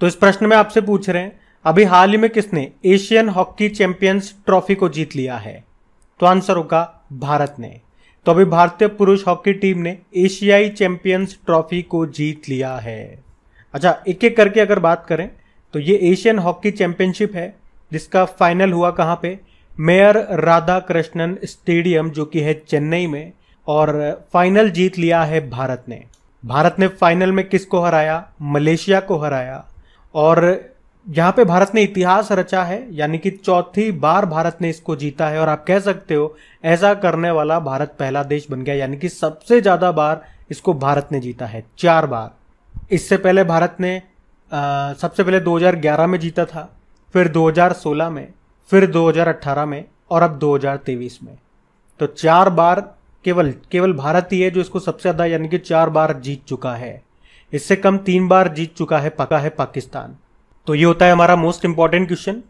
तो इस प्रश्न में आपसे पूछ रहे हैं अभी हाल ही में किसने एशियन हॉकी चैंपियंस ट्रॉफी को जीत लिया है तो आंसर होगा भारत ने तो अभी भारतीय पुरुष हॉकी टीम ने एशियाई चैंपियंस ट्रॉफी को जीत लिया है अच्छा एक एक करके अगर बात करें तो ये एशियन हॉकी चैंपियनशिप है जिसका फाइनल हुआ कहाँ पे मेयर राधा कृष्णन स्टेडियम जो कि है चेन्नई में और फाइनल जीत लिया है भारत ने भारत ने फाइनल में किसको हराया मलेशिया को हराया और यहाँ पे भारत ने इतिहास रचा है यानी कि चौथी बार भारत ने इसको जीता है और आप कह सकते हो ऐसा करने वाला भारत पहला देश बन गया यानी कि सबसे ज़्यादा बार इसको भारत ने जीता है चार बार इससे पहले भारत ने आ, सबसे पहले 2011 में जीता था फिर 2016 में फिर 2018 में और अब 2023 में तो चार बार केवल केवल भारत ही है जो इसको सबसे ज़्यादा यानी कि चार बार जीत चुका है इससे कम तीन बार जीत चुका है पका है पाकिस्तान तो ये होता है हमारा मोस्ट इंपॉर्टेंट क्वेश्चन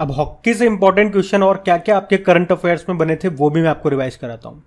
अब हॉकी से इंपॉर्टेंट क्वेश्चन और क्या क्या आपके करंट अफेयर्स में बने थे वो भी मैं आपको रिवाइज कराता हूँ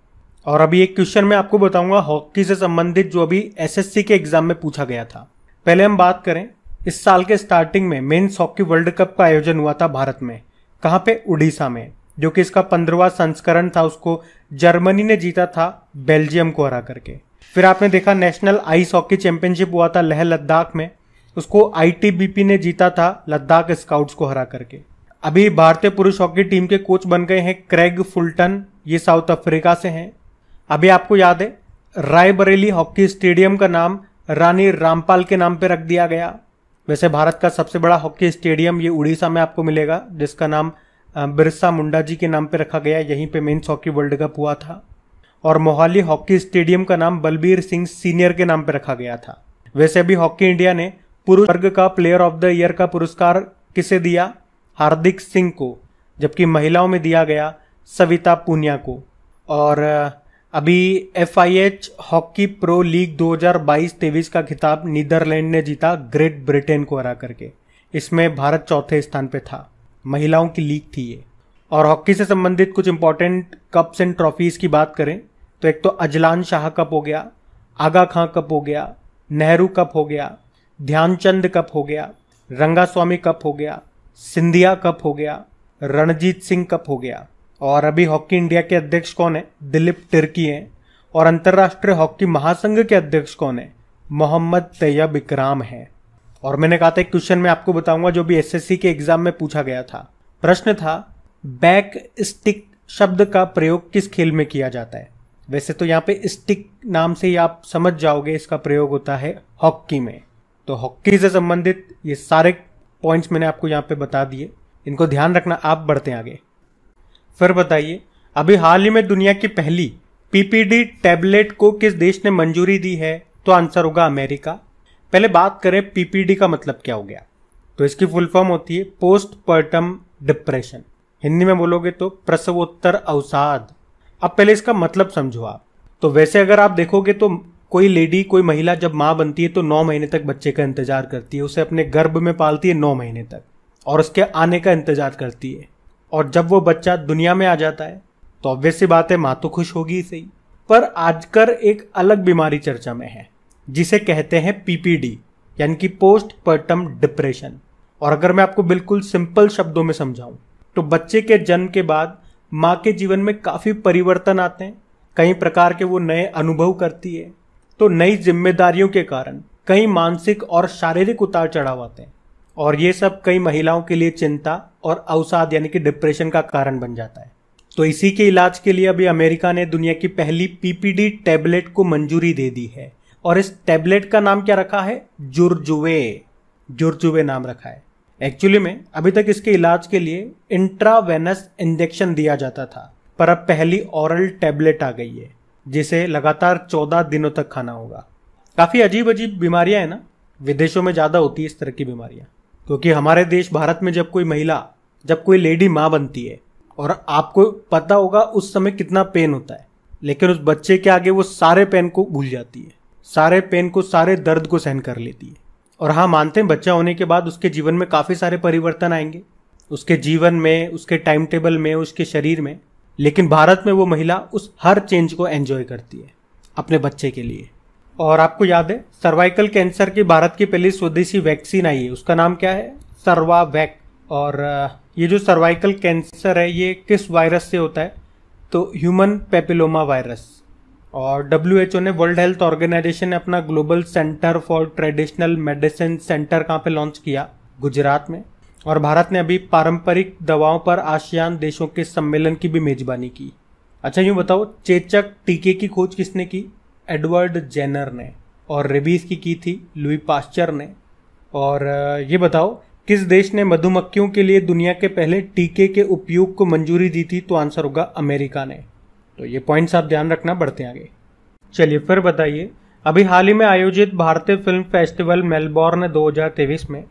और अभी एक क्वेश्चन मैं आपको बताऊंगा हॉकी से संबंधित जो अभी एस के एग्जाम में पूछा गया था पहले हम बात करें इस साल के स्टार्टिंग में मेन्स हॉकी वर्ल्ड कप का आयोजन हुआ था भारत में कहाँ पे उड़ीसा में जो कि इसका पंद्रवा संस्करण था उसको जर्मनी ने जीता था बेल्जियम को हरा करके फिर आपने देखा नेशनल आइस हॉकी चैंपियनशिप हुआ था लह लद्दाख में उसको आईटीबीपी ने जीता था लद्दाख स्काउट्स को हरा करके अभी भारतीय पुरुष हॉकी टीम के कोच बन गए हैं क्रेग फुलटन ये साउथ अफ्रीका से हैं अभी आपको याद है रायबरेली हॉकी स्टेडियम का नाम रानी रामपाल के नाम पर रख दिया गया वैसे भारत का सबसे बड़ा हॉकी स्टेडियम ये उड़ीसा में आपको मिलेगा जिसका नाम बिरसा मुंडा जी के नाम पर रखा गया यहीं पे मेन्स हॉकी वर्ल्ड कप हुआ था और मोहाली हॉकी स्टेडियम का नाम बलबीर सिंह सीनियर के नाम पर रखा गया था वैसे भी हॉकी इंडिया ने पुरुष वर्ग का प्लेयर ऑफ द ईयर का पुरस्कार किसे दिया हार्दिक सिंह को जबकि महिलाओं में दिया गया सविता पूनिया को और अभी एफ हॉकी प्रो लीग 2022-23 का खिताब नीदरलैंड ने जीता ग्रेट ब्रिटेन को हरा करके इसमें भारत चौथे स्थान पे था महिलाओं की लीग थी ये और हॉकी से संबंधित कुछ इंपॉर्टेंट कप्स एंड ट्रॉफीज़ की बात करें तो एक तो अजलान शाह कप हो गया आगा खां कप हो गया नेहरू कप हो गया ध्यानचंद कप हो गया रंगा स्वामी कप हो गया सिंधिया कप हो गया रणजीत सिंह कप हो गया और अभी हॉकी इंडिया के अध्यक्ष कौन है दिलीप तिर्की हैं और अंतर्राष्ट्रीय हॉकी महासंघ के अध्यक्ष कौन है मोहम्मद तैयब इकराम है और मैंने कहा था एक क्वेश्चन में आपको बताऊंगा जो भी एसएससी के एग्जाम में पूछा गया था प्रश्न था बैक स्टिक शब्द का प्रयोग किस खेल में किया जाता है वैसे तो यहाँ पे स्टिक नाम से ही आप समझ जाओगे इसका प्रयोग होता है हॉकी में तो हॉकी से संबंधित ये सारे पॉइंट्स मैंने आपको यहाँ पे बता दिए इनको ध्यान रखना आप बढ़ते आगे फिर बताइए अभी हाल ही में दुनिया की पहली पीपीडी टैबलेट को किस देश ने मंजूरी दी है तो आंसर होगा अमेरिका पहले बात करें पीपीडी का मतलब क्या हो गया तो इसकी फुल फॉर्म होती है पोस्ट पर्टम डिप्रेशन हिंदी में बोलोगे तो प्रसवोत्तर अवसाद अब पहले इसका मतलब समझो आप तो वैसे अगर आप देखोगे तो कोई लेडी कोई महिला जब माँ बनती है तो नौ महीने तक बच्चे का इंतजार करती है उसे अपने गर्भ में पालती है नौ महीने तक और उसके आने का इंतजार करती है और जब वो बच्चा दुनिया में आ जाता है तो ऑब्वियस सी बात है माँ तो खुश होगी सही पर आजकल एक अलग बीमारी चर्चा में है जिसे कहते हैं पीपीडी यानी कि पोस्ट पर्टम डिप्रेशन और अगर मैं आपको बिल्कुल सिंपल शब्दों में समझाऊं तो बच्चे के जन्म के बाद माँ के जीवन में काफ़ी परिवर्तन आते हैं कई प्रकार के वो नए अनुभव करती है तो नई जिम्मेदारियों के कारण कई मानसिक और शारीरिक उतार चढ़ाव आते हैं और ये सब कई महिलाओं के लिए चिंता और अवसाद यानी कि डिप्रेशन का कारण बन जाता है तो इसी के इलाज के लिए अभी अमेरिका ने दुनिया की पहली पीपीडी टैबलेट को मंजूरी दे दी है और इस टैबलेट का नाम क्या रखा है जुर्जुवे जुर्जुवे नाम रखा है एक्चुअली में अभी तक इसके इलाज के लिए इंट्रावेनस इंजेक्शन दिया जाता था पर अब पहली ओरल टेबलेट आ गई है जिसे लगातार चौदह दिनों तक खाना होगा काफ़ी अजीब अजीब बीमारियां हैं ना विदेशों में ज़्यादा होती है इस तरह की बीमारियां क्योंकि हमारे देश भारत में जब कोई महिला जब कोई लेडी माँ बनती है और आपको पता होगा उस समय कितना पेन होता है लेकिन उस बच्चे के आगे वो सारे पेन को भूल जाती है सारे पेन को सारे दर्द को सहन कर लेती है और हाँ मानते हैं बच्चा होने के बाद उसके जीवन में काफ़ी सारे परिवर्तन आएंगे उसके जीवन में उसके टाइम टेबल में उसके शरीर में लेकिन भारत में वो महिला उस हर चेंज को एन्जॉय करती है अपने बच्चे के लिए और आपको याद है सर्वाइकल कैंसर की भारत की पहली स्वदेशी वैक्सीन आई है उसका नाम क्या है सर्वावैक और ये जो सर्वाइकल कैंसर है ये किस वायरस से होता है तो ह्यूमन पेपिलोमा वायरस और डब्ल्यू ने वर्ल्ड हेल्थ ऑर्गेनाइजेशन ने अपना global centre for traditional medicine centre कहाँ पे लॉन्च किया गुजरात में और भारत ने अभी पारंपरिक दवाओं पर आसियान देशों के सम्मेलन की भी मेजबानी की अच्छा यूँ बताओ चेचक टीके की खोज किसने की एडवर्ड जेनर ने और रेबीज की की थी लुई पास्चर ने और ये बताओ किस देश ने मधुमक्खियों के लिए दुनिया के पहले टीके के उपयोग को मंजूरी दी थी तो आंसर होगा अमेरिका ने तो ये पॉइंट्स आप ध्यान रखना बढ़ते हैं आगे चलिए फिर बताइए अभी हाल ही में आयोजित भारतीय फिल्म फेस्टिवल मेलबोर्न 2023 में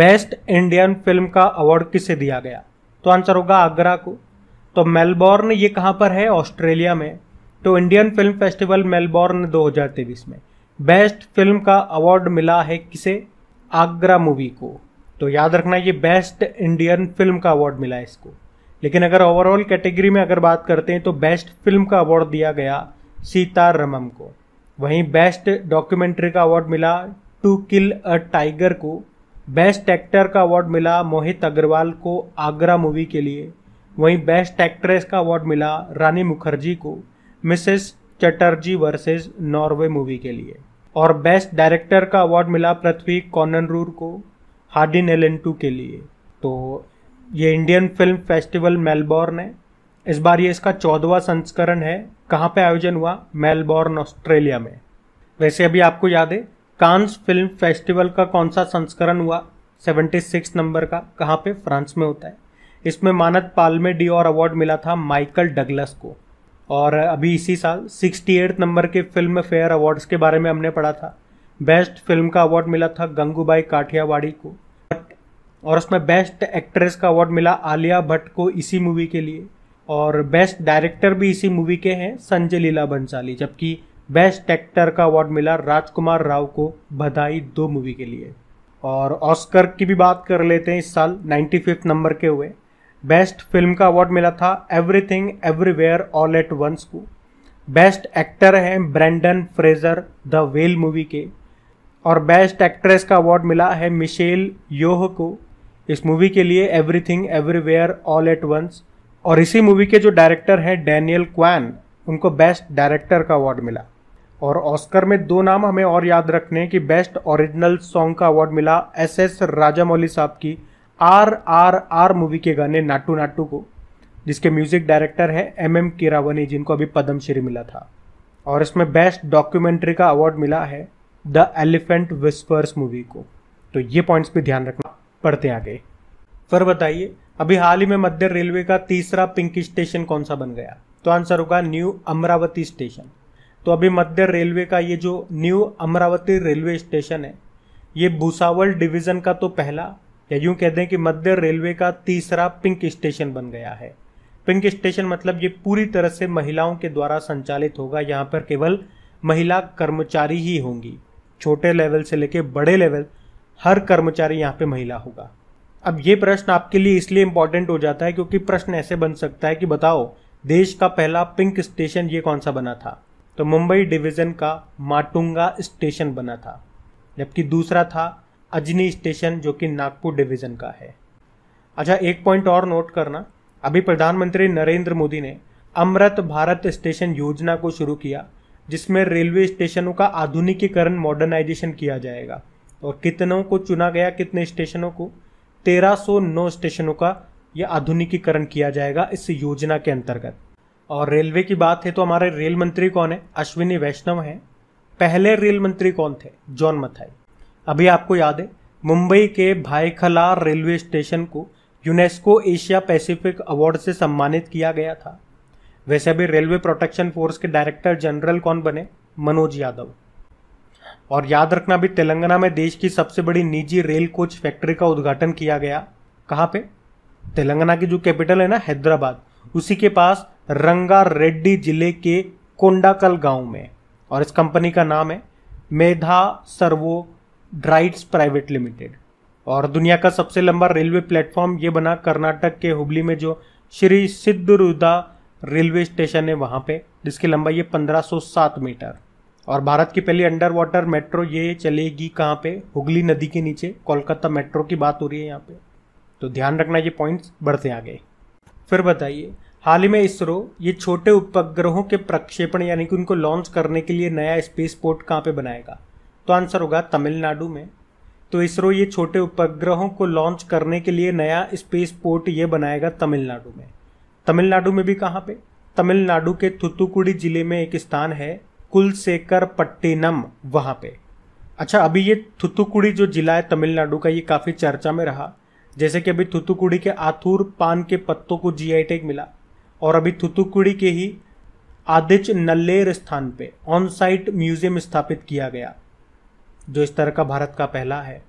बेस्ट इंडियन फिल्म का अवार्ड किसे दिया गया तो आंसर होगा आगरा को तो मेलबोर्न ये कहाँ पर है ऑस्ट्रेलिया में तो इंडियन फिल्म फेस्टिवल मेलबोर्न 2023 में बेस्ट फिल्म का अवार्ड मिला है किसे आगरा मूवी को तो याद रखना ये बेस्ट इंडियन फिल्म का अवार्ड मिला है इसको लेकिन अगर ओवरऑल कैटेगरी में अगर बात करते हैं तो बेस्ट फिल्म का अवार्ड दिया गया रमम को वहीं बेस्ट डॉक्यूमेंट्री का अवार्ड मिला टू किल अ टाइगर को बेस्ट एक्टर का अवार्ड मिला मोहित अग्रवाल को आगरा मूवी के लिए वहीं बेस्ट एक्ट्रेस का अवार्ड मिला रानी मुखर्जी को Mrs Chatterjee versus Norway movie के लिए और बेस्ट डायरेक्टर का अवार्ड मिला पृथ्वी कॉननरूर को हार्डिन एलेंटू के लिए तो ये इंडियन फिल्म फेस्टिवल मेलबॉर्न है इस बार ये इसका चौदवा संस्करण है कहाँ पे आयोजन हुआ मेलबॉर्न ऑस्ट्रेलिया में वैसे अभी आपको याद है कांस फिल्म फेस्टिवल का कौन सा संस्करण हुआ 76 नंबर का कहाँ पे फ्रांस में होता है इसमें मानद पालमे डी और अवार्ड मिला था माइकल डगलस को और अभी इसी साल सिक्सटी नंबर के फिल्म फेयर अवार्ड्स के बारे में हमने पढ़ा था बेस्ट फिल्म का अवार्ड मिला था गंगूबाई काठियावाड़ी को और उसमें बेस्ट एक्ट्रेस का अवार्ड मिला आलिया भट्ट को इसी मूवी के लिए और बेस्ट डायरेक्टर भी इसी मूवी के हैं संजय लीला बंसाली जबकि बेस्ट एक्टर का अवार्ड मिला राजकुमार राव को बधाई दो मूवी के लिए और ऑस्कर की भी बात कर लेते हैं इस साल नाइन्टी फिफ्थ नंबर के हुए बेस्ट फिल्म का अवार्ड मिला था everything everywhere all at once को बेस्ट एक्टर हैं Brendan Fraser the whale movie के और बेस्ट एक्ट्रेस का अवार्ड मिला है मिशेल योह को इस मूवी के लिए everything everywhere all at once और इसी मूवी के जो डायरेक्टर हैं डैनियल क्वान उनको बेस्ट डायरेक्टर का अवार्ड मिला और ऑस्कर में दो नाम हमें और याद रखने कि बेस्ट ओरिजिनल सॉन्ग का अवार्ड मिला एस एस राजामौली साहब की आर आर आर मूवी के गाने नाटू नाटू को जिसके म्यूजिक डायरेक्टर हैं एम एम किरावनी जिनको अभी पद्मश्री मिला था और इसमें बेस्ट डॉक्यूमेंट्री का अवार्ड मिला है द एलिफेंट विस्पर्स मूवी को तो ये पॉइंट्स भी ध्यान रखना बढ़ते आगे फिर बताइए अभी हाल ही में मध्य रेलवे का तीसरा पिंक स्टेशन कौन सा बन गया तो आंसर होगा न्यू अमरावती स्टेशन तो अभी मध्य रेलवे का ये जो न्यू अमरावती रेलवे स्टेशन है ये भूसावल डिवीज़न का तो पहला या यूं कह दें कि मध्य रेलवे का तीसरा पिंक स्टेशन बन गया है पिंक स्टेशन मतलब ये पूरी तरह से महिलाओं के द्वारा संचालित होगा यहाँ पर केवल महिला कर्मचारी ही होंगी छोटे लेवल से लेके बड़े लेवल हर कर्मचारी यहाँ पे महिला होगा अब ये प्रश्न आपके लिए इसलिए इंपॉर्टेंट हो जाता है क्योंकि प्रश्न ऐसे बन सकता है कि बताओ देश का पहला पिंक स्टेशन ये कौन सा बना था तो मुंबई डिवीजन का माटुंगा स्टेशन बना था जबकि दूसरा था अजनी स्टेशन जो कि नागपुर डिवीजन का है अच्छा एक पॉइंट और नोट करना अभी प्रधानमंत्री नरेंद्र मोदी ने अमृत भारत स्टेशन योजना को शुरू किया जिसमें रेलवे स्टेशनों का आधुनिकीकरण मॉडर्नाइजेशन किया जाएगा और कितनों को चुना गया कितने स्टेशनों को 1309 स्टेशनों का यह आधुनिकीकरण किया जाएगा इस योजना के अंतर्गत और रेलवे की बात है तो हमारे रेल मंत्री कौन है अश्विनी वैष्णव है पहले रेल मंत्री कौन थे जॉन मथाई अभी आपको याद है मुंबई के भाईखला रेलवे स्टेशन को यूनेस्को एशिया पैसिफिक अवार्ड से सम्मानित किया गया था वैसे भी रेलवे प्रोटेक्शन फोर्स के डायरेक्टर जनरल कौन बने मनोज यादव और याद रखना भी तेलंगाना में देश की सबसे बड़ी निजी रेल कोच फैक्ट्री का उद्घाटन किया गया कहाँ पे तेलंगाना की जो कैपिटल है ना हैदराबाद उसी के पास रंगा रेड्डी जिले के कोंडाकल गांव में और इस कंपनी का नाम है Medha servo drives private limited और दुनिया का सबसे लंबा रेलवे प्लेटफॉर्म ये बना कर्नाटक के हुबली में जो श्री सिद्धरुदा रेलवे स्टेशन है वहाँ पे जिसकी लंबाई है 1507 मीटर और भारत की पहली अंडर वाटर मेट्रो ये चलेगी कहाँ पे हुगली नदी के नीचे कोलकाता मेट्रो की बात हो रही है यहाँ पे तो ध्यान रखना ये पॉइंट्स बढ़ते आगे फिर बताइए हाल ही में इसरो ये छोटे उपग्रहों के प्रक्षेपण यानी कि उनको लॉन्च करने के लिए नया स्पेस पोर्ट कहाँ पे बनाएगा तो आंसर होगा तमिलनाडु में तो इसरो ये छोटे उपग्रहों को लॉन्च करने के लिए नया स्पेस पोर्ट ये बनाएगा तमिलनाडु में तमिलनाडु में भी कहाँ पे तमिलनाडु के थुतुकुड़ी जिले में एक स्थान है कुलसेकर पट्टिनम वहाँ पे अच्छा अभी ये थुतुकुड़ी जो जिला है तमिलनाडु का ये काफ़ी चर्चा में रहा जैसे कि अभी थुतुकुड़ी के आथुर पान के पत्तों को जीआई टैग e मिला और अभी थुतुकुड़ी के ही आदिच नल्लेर स्थान पे ऑन साइट म्यूजियम स्थापित किया गया जो इस तरह का भारत का पहला है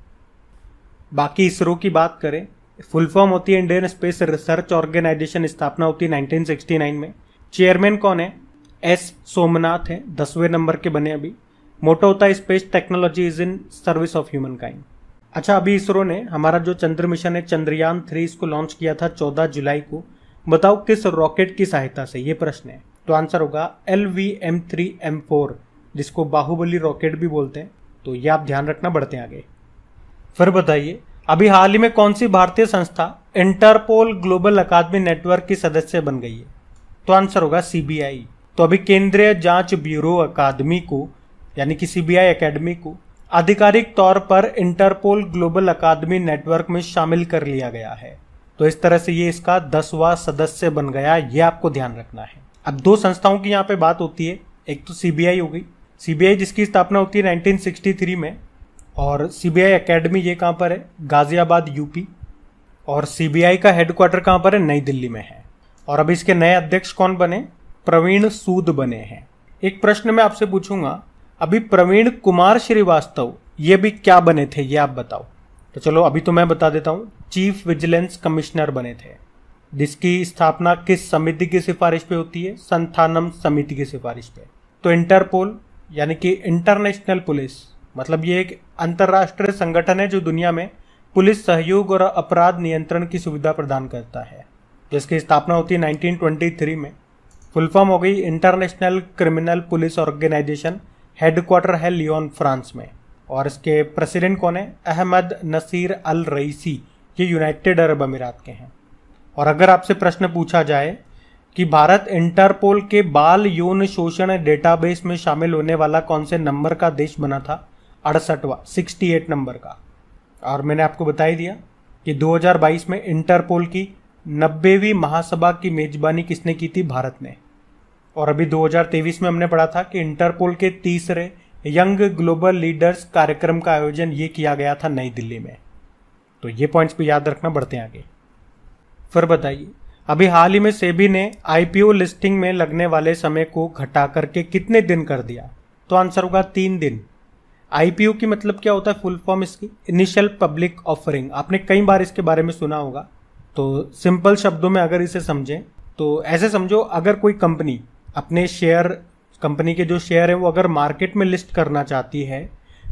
बाकी इसरो की बात करें फुल फॉर्म होती है इंडियन स्पेस रिसर्च ऑर्गेनाइजेशन स्थापना होती है 1969 में चेयरमैन कौन है एस सोमनाथ है दसवें नंबर के बने अभी मोटो होता है space technology is in service of humankind अच्छा अभी इसरो ने हमारा जो चंद्र मिशन है चंद्रयान थ्री इसको लॉन्च किया था चौदह जुलाई को बताओ किस रॉकेट की सहायता से ये प्रश्न है तो आंसर होगा L V M three M four जिसको बाहुबली रॉकेट भी बोलते हैं तो ये आप ध्यान रखना बढ़ते आगे फिर बताइए अभी हाल ही में कौन सी भारतीय संस्था इंटरपोल ग्लोबल अकादमी नेटवर्क की सदस्य बन गई है तो आंसर होगा सीबीआई तो अभी केंद्रीय जांच ब्यूरो अकादमी को यानी कि सीबीआई एकेडमी को आधिकारिक तौर पर इंटरपोल ग्लोबल अकादमी नेटवर्क में शामिल कर लिया गया है तो इस तरह से ये इसका दसवा सदस्य बन गया ये आपको ध्यान रखना है अब दो संस्थाओं की यहाँ पे बात होती है एक तो सीबीआई हो गई सीबीआई जिसकी स्थापना होती है 1963 में और सीबीआई एकेडमी ये कहाँ पर है गाजियाबाद यूपी और सीबीआई का हेडक्वार्टर कहाँ पर है नई दिल्ली में है और अब इसके नए अध्यक्ष कौन बने प्रवीण सूद बने हैं एक प्रश्न मैं आपसे पूछूंगा अभी प्रवीण कुमार श्रीवास्तव ये भी क्या बने थे ये आप बताओ तो चलो अभी तो मैं बता देता हूँ चीफ विजिलेंस कमिश्नर बने थे जिसकी स्थापना किस समिति की सिफारिश पे होती है संथानम समिति की सिफारिश पे तो इंटरपोल यानी कि इंटरनेशनल पुलिस मतलब ये एक अंतर्राष्ट्रीय संगठन है जो दुनिया में पुलिस सहयोग और अपराध नियंत्रण की सुविधा प्रदान करता है जिसकी स्थापना होती है 1923 में फुल फॉर्म हो गई international criminal police organization headquarter है लियोन फ्रांस में और इसके प्रेसिडेंट कौन है अहमद नसीर अल रईसी ये यूनाइटेड अरब अमीरात के हैं और अगर आपसे प्रश्न पूछा जाए कि भारत इंटरपोल के बाल यौन शोषण डेटाबेस में शामिल होने वाला कौन से नंबर का देश बना था अड़सठवा सिक्सटी एट नंबर का और मैंने आपको बता ही दिया कि 2022 में इंटरपोल की नब्बेवीं महासभा की मेजबानी किसने की थी भारत ने और अभी 2023 में हमने पढ़ा था कि इंटरपोल के तीसरे यंग ग्लोबल लीडर्स कार्यक्रम का आयोजन ये किया गया था नई दिल्ली में तो ये पॉइंट्स भी याद रखना बढ़ते आगे फिर बताइए अभी हाल ही में सेबी ने आईपीओ लिस्टिंग में लगने वाले समय को घटा करके कितने दिन कर दिया तो आंसर होगा तीन दिन आईपीओ की मतलब क्या होता है फुल फॉर्म इसकी इनिशियल पब्लिक ऑफरिंग आपने कई बार इसके बारे में सुना होगा तो सिंपल शब्दों में अगर इसे समझें तो ऐसे समझो अगर कोई कंपनी अपने शेयर कंपनी के जो शेयर हैं वो अगर मार्केट में लिस्ट करना चाहती है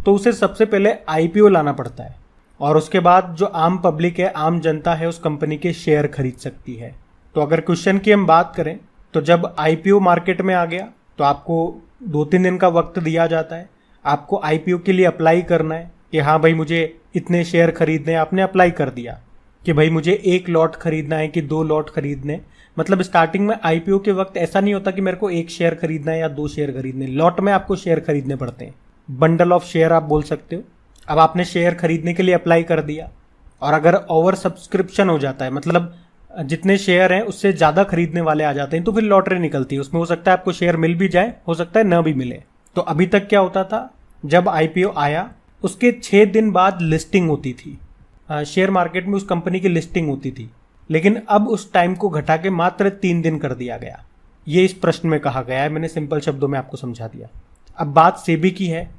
तो उसे सबसे पहले आईपीओ लाना पड़ता है और उसके बाद जो आम पब्लिक है आम जनता है उस कंपनी के शेयर खरीद सकती है तो अगर क्वेश्चन की हम बात करें तो जब आईपीओ मार्केट में आ गया तो आपको दो तीन दिन का वक्त दिया जाता है आपको आईपीओ के लिए अप्लाई करना है कि हाँ भाई मुझे इतने शेयर खरीदने आपने अप्लाई कर दिया कि भाई मुझे एक लॉट खरीदना है कि दो लॉट खरीदने मतलब स्टार्टिंग में आईपीओ के वक्त ऐसा नहीं होता कि मेरे को एक शेयर खरीदना है या दो शेयर खरीदने लॉट में आपको शेयर खरीदने पड़ते हैं बंडल ऑफ शेयर आप बोल सकते हो अब आपने शेयर खरीदने के लिए अप्लाई कर दिया और अगर ओवर सब्सक्रिप्शन हो जाता है मतलब जितने शेयर हैं उससे ज़्यादा खरीदने वाले आ जाते हैं तो फिर लॉटरी निकलती है उसमें हो सकता है आपको शेयर मिल भी जाए हो सकता है ना भी मिले तो अभी तक क्या होता था जब आईपीओ आया उसके छह दिन बाद लिस्टिंग होती थी शेयर मार्केट में उस कंपनी की लिस्टिंग होती थी लेकिन अब उस टाइम को घटा के मात्र तीन दिन कर दिया गया ये इस प्रश्न में कहा गया है मैंने सिंपल शब्दों में आपको समझा दिया अब बात सेबी की है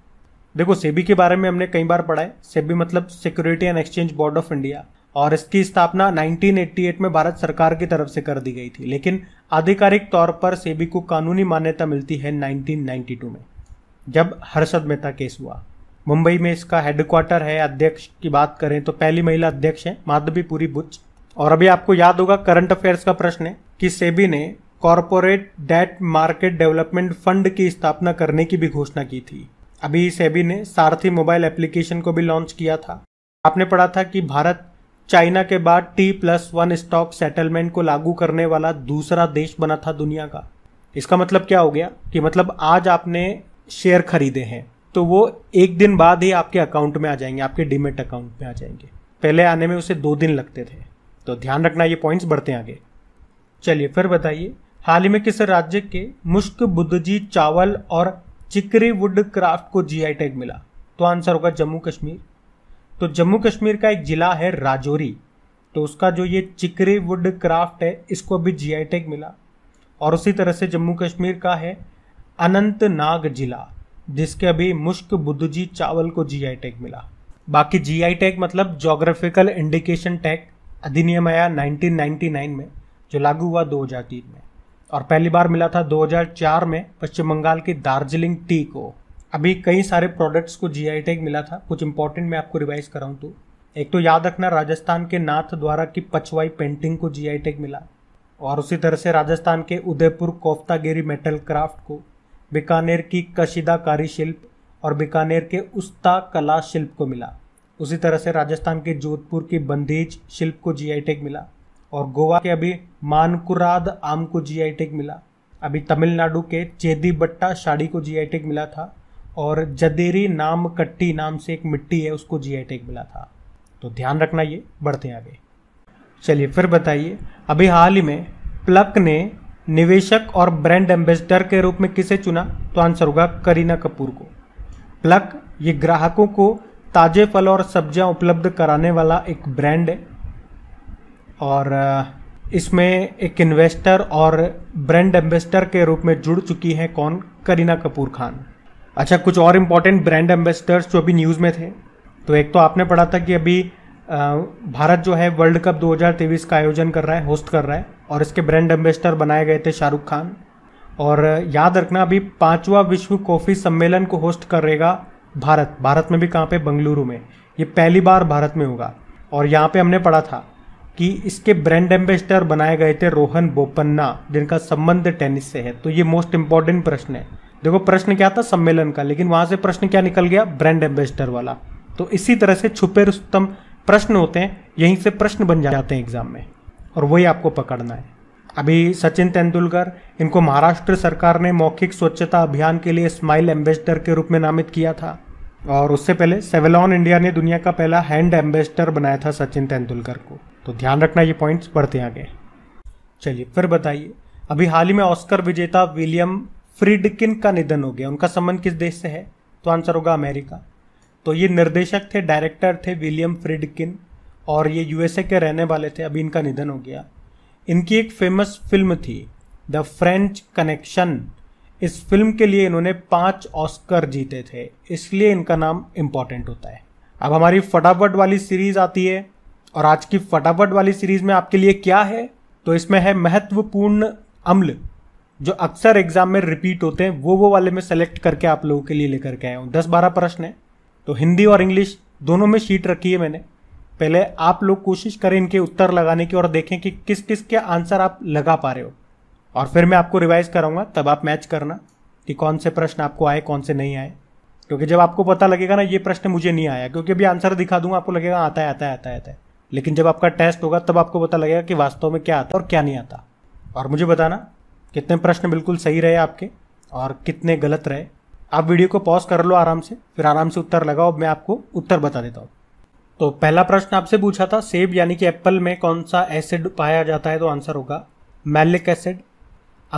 देखो सेबी के बारे में हमने कई बार पढ़ा है सेबी मतलब security and exchange board of India और इसकी स्थापना 1988 में भारत सरकार की तरफ से कर दी गई थी लेकिन आधिकारिक तौर पर सेबी को कानूनी मान्यता मिलती है 1992 में जब हर्षद मेहता केस हुआ मुंबई में इसका हेडक्वार्टर है अध्यक्ष की बात करें तो पहली महिला अध्यक्ष है माधवी पुरी बुच और अभी आपको याद होगा करंट अफेयर्स का प्रश्न है कि सेबी ने corporate debt market development fund की स्थापना करने की भी घोषणा की थी अभी सेबी ने सारथी मोबाइल एप्लीकेशन को भी लॉन्च किया था आपने पढ़ा था कि भारत चाइना के बाद T plus one stock settlement को लागू करने वाला दूसरा देश बना था दुनिया का इसका मतलब क्या हो गया कि मतलब आज आपने शेयर खरीदे हैं तो वो एक दिन बाद ही आपके अकाउंट में आ जाएंगे आपके डिमेट अकाउंट में आ जाएंगे पहले आने में उसे दो दिन लगते थे तो ध्यान रखना ये पॉइंट्स बढ़ते आगे चलिए फिर बताइए हाल ही में किस राज्य के मुश्क बुद्धजी चावल और चिकरी वुड क्राफ्ट को जीआई टैग मिला तो आंसर होगा जम्मू कश्मीर तो जम्मू कश्मीर का एक ज़िला है राजौरी तो उसका जो ये चिकरी वुड क्राफ्ट है इसको भी जीआई टैग मिला और उसी तरह से जम्मू कश्मीर का है अनंतनाग जिला जिसके अभी मुश्क बुद्धजी चावल को आई टैग मिला बाकी आई टैग मतलब जोग्राफिकल इंडिकेशन टैग अधिनियम आया 1999 में जो लागू हुआ 2003 में और पहली बार मिला था 2004 में पश्चिम बंगाल की दार्जिलिंग टी को अभी कई सारे प्रोडक्ट्स को आई टैग मिला था कुछ इंपॉर्टेंट मैं आपको रिवाइज कराऊँ तो एक तो याद रखना राजस्थान के नाथ द्वारा की पचवाई पेंटिंग को आई टैग मिला और उसी तरह से राजस्थान के उदयपुर कोफ्तागिरी मेटल क्राफ्ट को बीकानेर की कारी शिल्प और बीकानेर के उस्ता कला शिल्प को मिला उसी तरह से राजस्थान के जोधपुर की बंदेज शिल्प को आई टेक मिला और गोवा के अभी मानकुराद आम को आई टेक मिला अभी तमिलनाडु के चेदी बट्टा साड़ी को आई टेक मिला था और जदेरी नाम कट्टी नाम से एक मिट्टी है उसको आई टेक मिला था तो ध्यान रखना ये बढ़ते हैं आगे चलिए फिर बताइए अभी हाल ही में प्लक ने निवेशक और ब्रांड एम्बेसडर के रूप में किसे चुना तो आंसर होगा करीना कपूर को प्लक ये ग्राहकों को ताज़े फल और सब्जियां उपलब्ध कराने वाला एक ब्रांड है और इसमें एक इन्वेस्टर और ब्रांड एम्बेसडर के रूप में जुड़ चुकी हैं कौन करीना कपूर खान अच्छा कुछ और इम्पोर्टेंट ब्रांड एम्बेसडर्स जो अभी न्यूज़ में थे तो एक तो आपने पढ़ा था कि अभी भारत जो है वर्ल्ड कप 2023 का आयोजन कर रहा है होस्ट कर रहा है और इसके ब्रांड एम्बेसडर बनाए गए थे शाहरुख खान और याद रखना अभी पांचवा विश्व कॉफ़ी सम्मेलन को होस्ट करेगा भारत भारत में भी कहाँ पे बंगलुरु में ये पहली बार भारत में होगा और यहाँ पे हमने पढ़ा था कि इसके ब्रांड एम्बेसडर बनाए गए थे रोहन बोपन्ना जिनका संबंध टेनिस से है तो ये मोस्ट इंपॉर्टेंट प्रश्न है देखो प्रश्न क्या था सम्मेलन का लेकिन वहाँ से प्रश्न क्या निकल गया ब्रांड एम्बेसडर वाला तो इसी तरह से छुपे रुस्तम प्रश्न होते हैं यहीं से प्रश्न बन जाते हैं एग्जाम में और वही आपको पकड़ना है अभी सचिन तेंदुलकर इनको महाराष्ट्र सरकार ने मौखिक स्वच्छता अभियान के लिए स्माइल एम्बेसडर के रूप में नामित किया था और उससे पहले सेवेलॉन इंडिया ने दुनिया का पहला हैंड एम्बेसडर बनाया था सचिन तेंदुलकर को तो ध्यान रखना ये पॉइंट्स बढ़ते आगे चलिए फिर बताइए अभी हाल ही में ऑस्कर विजेता विलियम फ्रीडकिन का निधन हो गया उनका संबंध किस देश से है तो आंसर होगा अमेरिका तो ये निर्देशक थे डायरेक्टर थे विलियम फ्रिडकिन और ये यूएसए के रहने वाले थे अभी इनका निधन हो गया इनकी एक फेमस फिल्म थी द फ्रेंच कनेक्शन इस फिल्म के लिए इन्होंने पांच ऑस्कर जीते थे इसलिए इनका नाम इम्पॉर्टेंट होता है अब हमारी फटाफट वाली सीरीज आती है और आज की फटाफट वाली सीरीज में आपके लिए क्या है तो इसमें है महत्वपूर्ण अम्ल जो अक्सर एग्जाम में रिपीट होते हैं वो वो वाले में सेलेक्ट करके आप लोगों के लिए लेकर के आया हूँ दस बारह प्रश्न है तो हिंदी और इंग्लिश दोनों में शीट रखी है मैंने पहले आप लोग कोशिश करें इनके उत्तर लगाने की और देखें कि किस किस के आंसर आप लगा पा रहे हो और फिर मैं आपको रिवाइज कराऊंगा तब आप मैच करना कि कौन से प्रश्न आपको आए कौन से नहीं आए क्योंकि जब आपको पता लगेगा ना ये प्रश्न मुझे नहीं आया क्योंकि अभी आंसर दिखा दूंगा आपको लगेगा आता है आता है आता है आता है लेकिन जब आपका टेस्ट होगा तब आपको पता लगेगा कि वास्तव में क्या आता है और क्या नहीं आता और मुझे बताना कितने प्रश्न बिल्कुल सही रहे आपके और कितने गलत रहे आप वीडियो को पॉज कर लो आराम से फिर आराम से उत्तर लगाओ मैं आपको उत्तर बता देता हूँ तो पहला प्रश्न आपसे पूछा था सेब यानी कि एप्पल में कौन सा एसिड पाया जाता है तो आंसर होगा मैलिक एसिड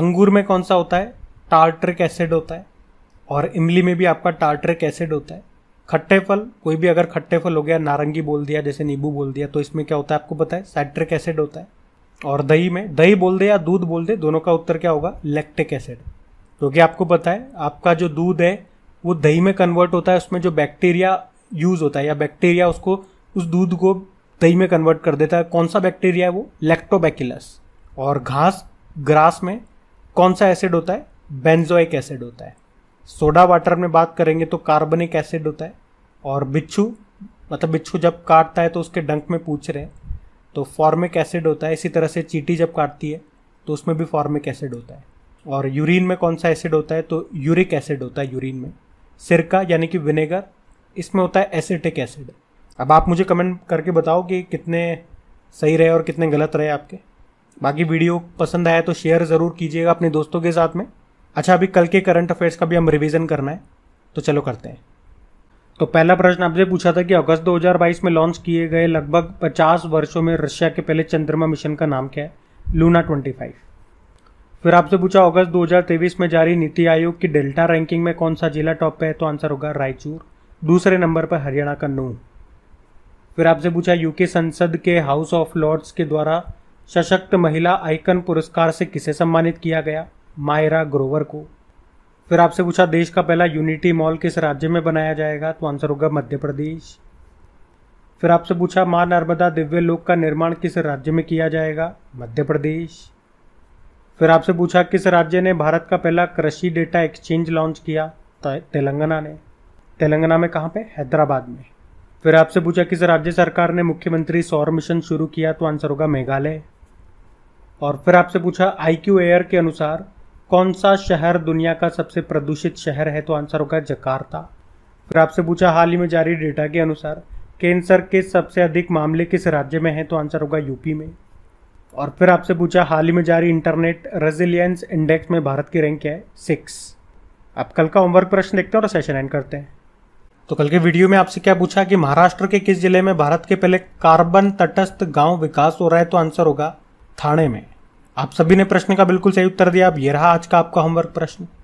अंगूर में कौन सा होता है टार्ट्रिक एसिड होता है और इमली में भी आपका टार्ट्रिक एसिड होता है खट्टे फल कोई भी अगर खट्टे फल हो गया नारंगी बोल दिया जैसे नींबू बोल दिया तो इसमें क्या होता है आपको पता है सैट्रिक एसिड होता है और दही में दही बोल दे या दूध बोल दे दोनों का उत्तर क्या होगा लैक्टिक एसिड क्योंकि तो आपको पता है आपका जो दूध है वो दही में कन्वर्ट होता है उसमें जो बैक्टीरिया यूज़ होता है या बैक्टीरिया उसको उस दूध को दही में कन्वर्ट कर देता है कौन सा बैक्टीरिया है वो लैक्टोबैकिलस और घास ग्रास में कौन सा एसिड होता है बेंजोइक एसिड होता है सोडा वाटर में बात करेंगे तो कार्बनिक एसिड होता है और बिच्छू मतलब बिच्छू जब काटता है तो उसके डंक में पूछ रहे हैं तो फॉर्मिक एसिड होता है इसी तरह से चीटी जब काटती है तो उसमें भी फॉर्मिक एसिड होता है और यूरिन में कौन सा एसिड होता है तो यूरिक एसिड होता है यूरिन में सिरका यानी कि विनेगर इसमें होता है एसिटिक एसिड अब आप मुझे कमेंट करके बताओ कि कितने सही रहे और कितने गलत रहे आपके बाकी वीडियो पसंद आया तो शेयर ज़रूर कीजिएगा अपने दोस्तों के साथ में अच्छा अभी कल के करंट अफेयर्स का भी हम रिविज़न करना है तो चलो करते हैं तो पहला प्रश्न आपसे पूछा था कि अगस्त 2022 में लॉन्च किए गए लगभग 50 वर्षों में रशिया के पहले चंद्रमा मिशन का नाम क्या है लूना 25 फिर आपसे पूछा अगस्त 2023 में जारी नीति आयोग की डेल्टा रैंकिंग में कौन सा जिला टॉप पे है तो आंसर होगा रायचूर दूसरे नंबर पर हरियाणा का नू फिर आपसे पूछा यूके संसद के हाउस ऑफ लॉर्ड्स के द्वारा सशक्त महिला आइकन पुरस्कार से किसे सम्मानित किया गया मायरा ग्रोवर को फिर आपसे पूछा देश का पहला यूनिटी मॉल किस राज्य में बनाया जाएगा तो आंसर होगा मध्य प्रदेश फिर आपसे पूछा माँ नर्मदा दिव्य लोक का निर्माण किस राज्य में किया जाएगा मध्य प्रदेश फिर आपसे पूछा किस राज्य ने भारत का पहला कृषि डेटा एक्सचेंज लॉन्च किया तो तेलंगाना ने तेलंगाना में कहाँ पे हैदराबाद में फिर आपसे पूछा किस राज्य सरकार ने मुख्यमंत्री सौर मिशन शुरू किया तो आंसर होगा मेघालय और फिर आपसे पूछा आई क्यू एयर के अनुसार कौन सा शहर दुनिया का सबसे प्रदूषित शहर है तो आंसर होगा जकार्ता फिर आपसे पूछा हाल ही में जारी डेटा के अनुसार कैंसर के सबसे अधिक मामले किस राज्य में है तो आंसर होगा यूपी में और फिर आपसे पूछा हाल ही में जारी इंटरनेट रेजिलियंस इंडेक्स में भारत की रैंक क्या है सिक्स आप कल का होमवर्क प्रश्न देखते हैं और सेशन एंड करते हैं तो कल के वीडियो में आपसे क्या पूछा कि महाराष्ट्र के किस जिले में भारत के पहले कार्बन तटस्थ गांव विकास हो रहा है तो आंसर होगा थाने में आप सभी ने प्रश्न का बिल्कुल सही उत्तर दिया अब यह रहा आज का आपका होमवर्क प्रश्न